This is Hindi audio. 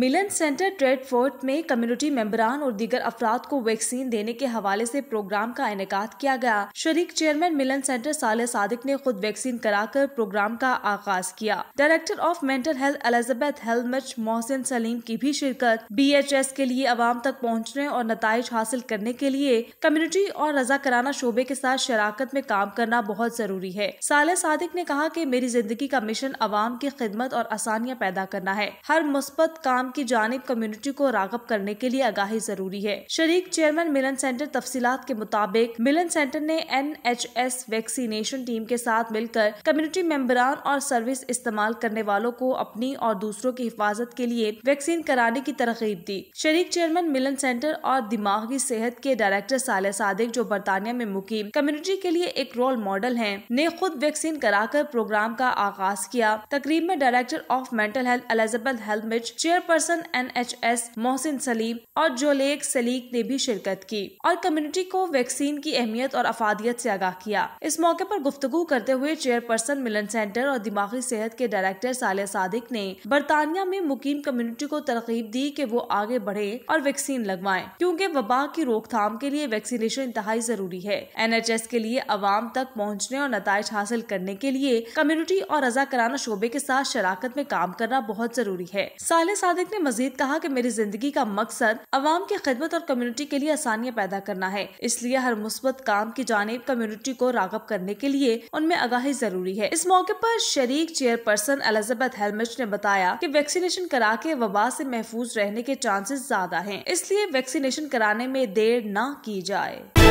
मिलन सेंटर ट्रेडफोर्ट में कम्युनिटी मेंबरान और दीगर अफराद को वैक्सीन देने के हवाले से प्रोग्राम का इनका किया गया शरीक चेयरमैन मिलन सेंटर साले सादिक ने खुद वैक्सीन कराकर प्रोग्राम का आगाज किया director of mental health Elizabeth Helmich Mohsin Salim की भी शिरकत बीएचएस के लिए आवाम तक पहुँचने और नतज हासिल करने के लिए कम्युनिटी और कराना शोबे के साथ शराकत में काम करना बहुत जरूरी है साले सादिक ने कहा की मेरी जिंदगी का मिशन आवाम की खिदमत और आसानियाँ पैदा करना है हर मुस्बत काम आवाम की जानब कम्युनिटी को रागब करने के लिए आगाही जरूरी है शरीक चेयरमैन मिलन सेंटर तफसीत के मुताबिक मिलन सेंटर ने N H S vaccination team के साथ मिलकर कम्युनिटी मेम्बरान और सर्विस इस्तेमाल करने वालों को अपनी और दूसरों की हिफाजत के लिए वैक्सीन कराने की तरकीब दी शरीक चेयरमैन मिलन सेंटर और दिमागी सेहत के डायरेक्टर साले सादिक जो बरतानिया में मुकीम कम्युनिटी के लिए एक रोल मॉडल है ने खुद वैक्सीन कराकर प्रोग्राम का आगाज किया तकरीब में director of mental health Elizabeth Helmich chair chairperson S Mohsin Salim और जोलेक सलीक ने भी शिरकत की और कम्युनिटी को वैक्सीन की अहमियत और अफादियत से आगाह किया इस मौके पर गुफ्तगु करते हुए चेयरपर्सन मिलन सेंटर और दिमागी सेहत के डायरेक्टर साले सादिक ने बरतानिया में मुकीम कम्युनिटी को तरकीब दी की वो आगे बढ़े और वैक्सीन लगवाए क्यूँकी वबा की रोकथाम के लिए वैक्सीनेशन इंतहाई जरूरी है एन एच एस के लिए अवाम तक पहुँचने और नतज हासिल करने के लिए कम्युनिटी और रजाकराना शोबे के साथ शराकत में काम करना बहुत जरूरी है साले सादिक मालिक ने मजीद कहा कि मेरी जिंदगी का मकसद अवाम की खिदमत और कम्युनिटी के लिए आसानियाँ पैदा करना है इसलिए हर मुस्बत काम की जानब कम्युनिटी को रागब करने के लिए उनमें आगाही जरूरी है इस मौके पर शरीक चेयरपर्सन एलिजाबेथ हेलमेट ने बताया कि वैक्सीनेशन करा के वबा से महफूज रहने के चांसेस ज्यादा हैं इसलिए वैक्सीनेशन कराने में देर न की जाए